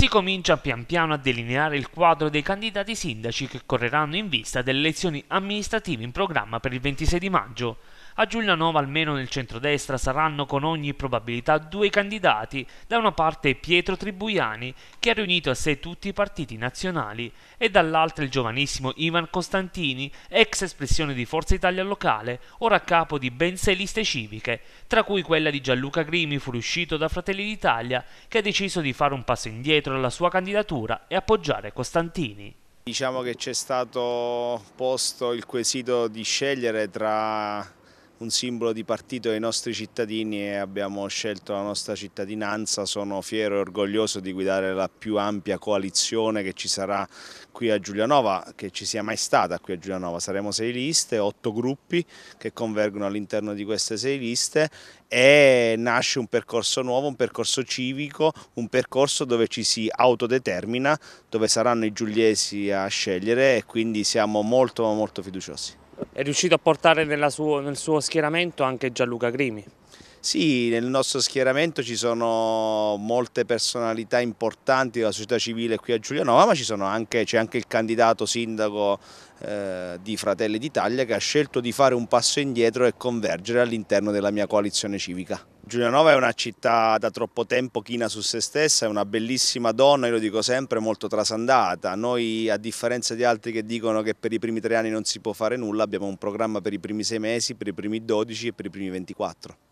si comincia pian piano a delineare il quadro dei candidati sindaci che correranno in vista delle elezioni amministrative in programma per il 26 di maggio. A Giulianova, almeno nel centrodestra, saranno con ogni probabilità due candidati, da una parte Pietro Tribuiani, che ha riunito a sé tutti i partiti nazionali, e dall'altra il giovanissimo Ivan Costantini, ex espressione di Forza Italia locale, ora a capo di ben sei liste civiche, tra cui quella di Gianluca Grimi, fuoriuscito da Fratelli d'Italia, che ha deciso di fare un passo indietro alla sua candidatura e appoggiare Costantini. Diciamo che c'è stato posto il quesito di scegliere tra un simbolo di partito ai nostri cittadini e abbiamo scelto la nostra cittadinanza. Sono fiero e orgoglioso di guidare la più ampia coalizione che ci sarà qui a Giulianova, che ci sia mai stata qui a Giulianova. Saremo sei liste, otto gruppi che convergono all'interno di queste sei liste e nasce un percorso nuovo, un percorso civico, un percorso dove ci si autodetermina, dove saranno i giuliesi a scegliere e quindi siamo molto molto fiduciosi è riuscito a portare suo, nel suo schieramento anche Gianluca Grimi. Sì, nel nostro schieramento ci sono molte personalità importanti della società civile qui a Giulianova, ma c'è anche, anche, il candidato sindaco eh, di Fratelli d'Italia che ha scelto di fare un passo indietro e convergere all'interno della mia coalizione civica. Giulianova è una città da troppo tempo china su se stessa, è una bellissima donna, io lo dico sempre, molto trasandata. Noi, a differenza di altri che dicono che per i primi tre anni non si può fare nulla, abbiamo un programma per i primi sei mesi, per i primi dodici e per i primi ventiquattro.